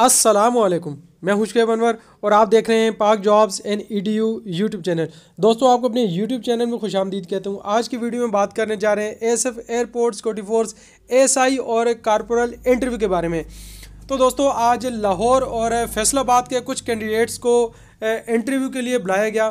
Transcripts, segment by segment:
वालेकुम मैं हुशकैब अनवर और आप देख रहे हैं Pak jobs and E D U YouTube channel दोस्तों आपको अपने यूट्यूब चैनल में खुश आमदीद कहता हूँ आज की वीडियो में बात करने जा रहे हैं S F airport security force S I और कारपोरल इंटरव्यू के बारे में तो दोस्तों आज लाहौर और फैसलाबाद के कुछ कैंडिडेट्स को इंटरव्यू के लिए बुलाया गया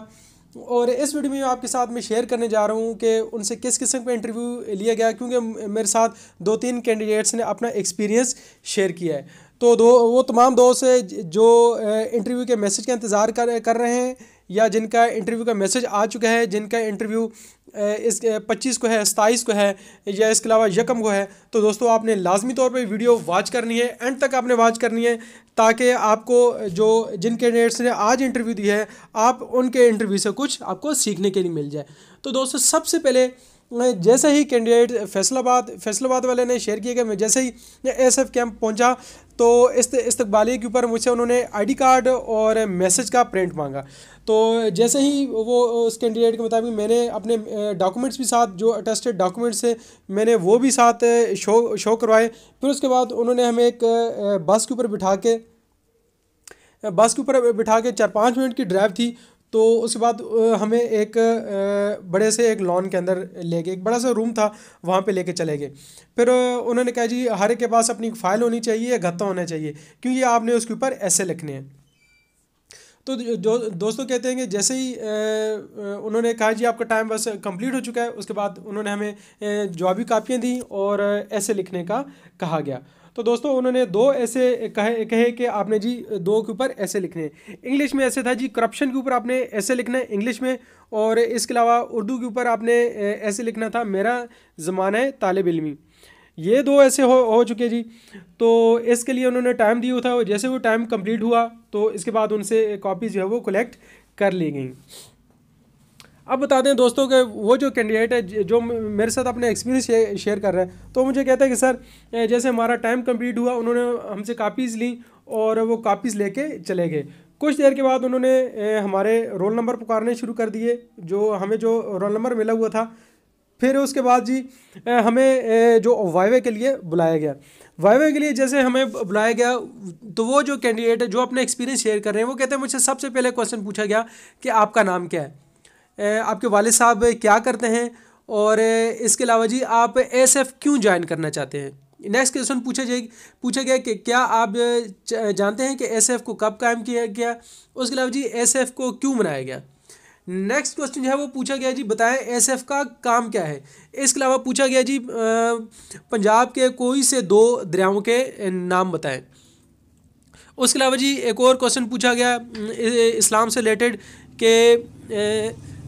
और इस वीडियो में आपके साथ मैं शेयर करने जा रहा हूँ कि उनसे किस किस्म का इंटरव्यू लिया गया क्योंकि मेरे साथ दो तीन कैंडिडेट्स ने अपना एक्सपीरियंस शेयर किया है तो दो वो तमाम दोस्त जो इंटरव्यू के मैसेज का इंतज़ार कर कर रहे हैं या जिनका इंटरव्यू का मैसेज आ चुका है जिनका इंटरव्यू इस पच्चीस को है सताईस को है या इसके अलावा यकम को है तो दोस्तों आपने लाजमी तौर पे वीडियो वॉच करनी है एंड तक आपने वॉच करनी है ताकि आपको जो जिन कैंडिडेट्स ने आज इंटरव्यू दी है आप उनके इंटरव्यू से कुछ आपको सीखने के लिए मिल जाए तो दोस्तों सबसे पहले जैसे ही कैंडिडेट फैसलाबाद फैसलाबाद वाले ने शेयर किया कि मैं जैसे ही एस एफ कैंप पहुंचा तो इस इस्तबाली के ऊपर मुझसे उन्होंने आईडी कार्ड और मैसेज का प्रिंट मांगा तो जैसे ही वो उस कैंडिडेट के मुताबिक मैंने अपने डॉक्यूमेंट्स भी साथ जो अटेस्टेड डॉक्यूमेंट्स थे मैंने वो भी साथ शो शो करवाए फिर उसके बाद उन्होंने हमें एक बस के ऊपर बिठा के बस के ऊपर बिठा के चार पाँच मिनट की ड्राइव थी तो उसके बाद हमें एक बड़े से एक लॉन के अंदर ले गए एक बड़ा सा रूम था वहाँ पे लेके चले गए फिर उन्होंने कहा जी हर एक के पास अपनी फाइल होनी चाहिए या गत्ता होना चाहिए क्योंकि आपने उसके ऊपर ऐसे लिखने हैं तो जो दोस्तों कहते हैं कि जैसे ही उन्होंने कहा जी आपका टाइम बस कंप्लीट हो चुका है उसके बाद उन्होंने हमें जवाबी कापियाँ दी और ऐसे लिखने का कहा गया तो दोस्तों उन्होंने दो ऐसे कहे कहे कि आपने जी दो के ऊपर ऐसे लिखने इंग्लिश में ऐसे था जी करप्शन के ऊपर आपने ऐसे लिखना है इंग्लिश में और इसके अलावा उर्दू के ऊपर आपने ऐसे लिखना था मेरा ज़माना है तालब इलमी ये दो ऐसे हो हो चुके जी तो इसके लिए उन्होंने टाइम दिया था जैसे वो टाइम कम्प्लीट हुआ तो इसके बाद उनसे कॉपीज़ जो है वो कलेक्ट कर ली गई अब बता दें दोस्तों के वो जो कैंडिडेट है जो मेरे साथ अपने एक्सपीरियंस शेयर कर रहे हैं तो मुझे कहते हैं कि सर जैसे हमारा टाइम कंप्लीट हुआ उन्होंने हमसे कापीज़ ली और वो कापीज़ लेके चले गए कुछ देर के बाद उन्होंने हमारे रोल नंबर पुकारने शुरू कर दिए जो हमें जो रोल नंबर मिला हुआ था फिर उसके बाद जी हमें जो वाइवे के लिए बुलाया गया वाइवे के लिए जैसे हमें बुलाया गया तो वो जो कैंडिडेट है जो अपने एक्सपीरियंस शेयर कर रहे हैं वो कहते हैं मुझसे सबसे पहले क्वेश्चन पूछा गया कि आपका नाम क्या है आपके वाले साहब क्या करते हैं और इसके अलावा जी आप एस एफ क्यों ज्वाइन करना चाहते हैं नेक्स्ट क्वेश्चन पूछा जाए पूछा गया कि क्या आप जानते हैं कि एस एफ को कब कायम किया गया उसके अलावा जी एस एफ को क्यों बनाया गया नेक्स्ट क्वेश्चन जो है वो पूछा गया जी बताएं एसएफ का काम क्या है इसके अलावा पूछा गया जी पंजाब के कोई से दो दरियाओं के नाम बताएं उसके अलावा जी एक और क्वेश्चन पूछा गया इस्लाम से रिलेटेड के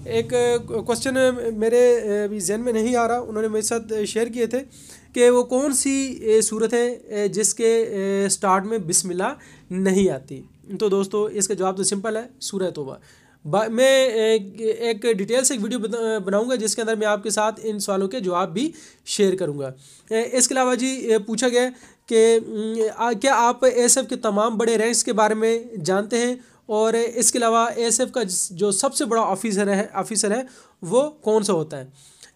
एक क्वेश्चन मेरे अभी जहन में नहीं आ रहा उन्होंने मेरे साथ शेयर किए थे कि वो कौन सी सूरत है जिसके स्टार्ट में बिस्मिल्लाह नहीं आती तो दोस्तों इसका जवाब तो सिंपल है सूरह तोबा मैं एक, एक डिटेल से एक वीडियो बनाऊंगा जिसके अंदर मैं आपके साथ इन सवालों के जवाब भी शेयर करूंगा इसके अलावा जी पूछा गया कि क्या आप एस के तमाम बड़े रैंक्स के बारे में जानते हैं और इसके अलावा एएसएफ का जो सबसे बड़ा ऑफिसर है ऑफिसर है वो कौन सा होता है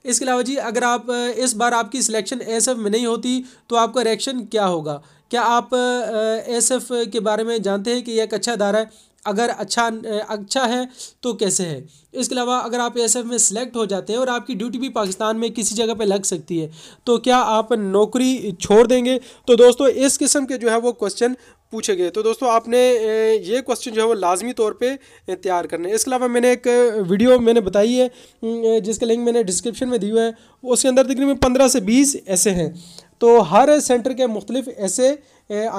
इसके अलावा जी अगर आप इस बार आपकी सिलेक्शन एएसएफ में नहीं होती तो आपका रिएक्शन क्या होगा क्या आप एएसएफ के बारे में जानते हैं कि यह एक अच्छा अदारा है अगर अच्छा अच्छा है तो कैसे है इसके अलावा अगर आप एस में सिलेक्ट हो जाते हैं और आपकी ड्यूटी भी पाकिस्तान में किसी जगह पे लग सकती है तो क्या आप नौकरी छोड़ देंगे तो दोस्तों इस किस्म के जो है वो क्वेश्चन पूछे गए तो दोस्तों आपने ये क्वेश्चन जो है वो लाजमी तौर पे तैयार करने इसके अलावा मैंने एक वीडियो मैंने बताई है जिसका लिंक मैंने डिस्क्रिप्शन में दी हुआ है उसके अंदर तकरीबन पंद्रह से बीस ऐसे हैं तो हर सेंटर के मुख्तलिफ ऐसे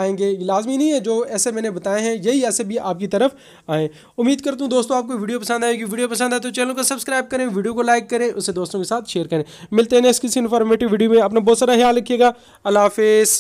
आएंगे लाजमी नहीं है जो ऐसे मैंने बताए हैं यही ऐसे भी आपकी तरफ आए उम्मीद करता हूँ दोस्तों आपको वीडियो पसंद आएगी वीडियो पसंद आए तो चैनल को सब्सक्राइब करें वीडियो को लाइक करें उसे दोस्तों के साथ शेयर करें मिलते हैं इस किसी इन्फॉर्मेटिव वीडियो में अपना बहुत सारा ख्याल रखिएगा अला हाफिज़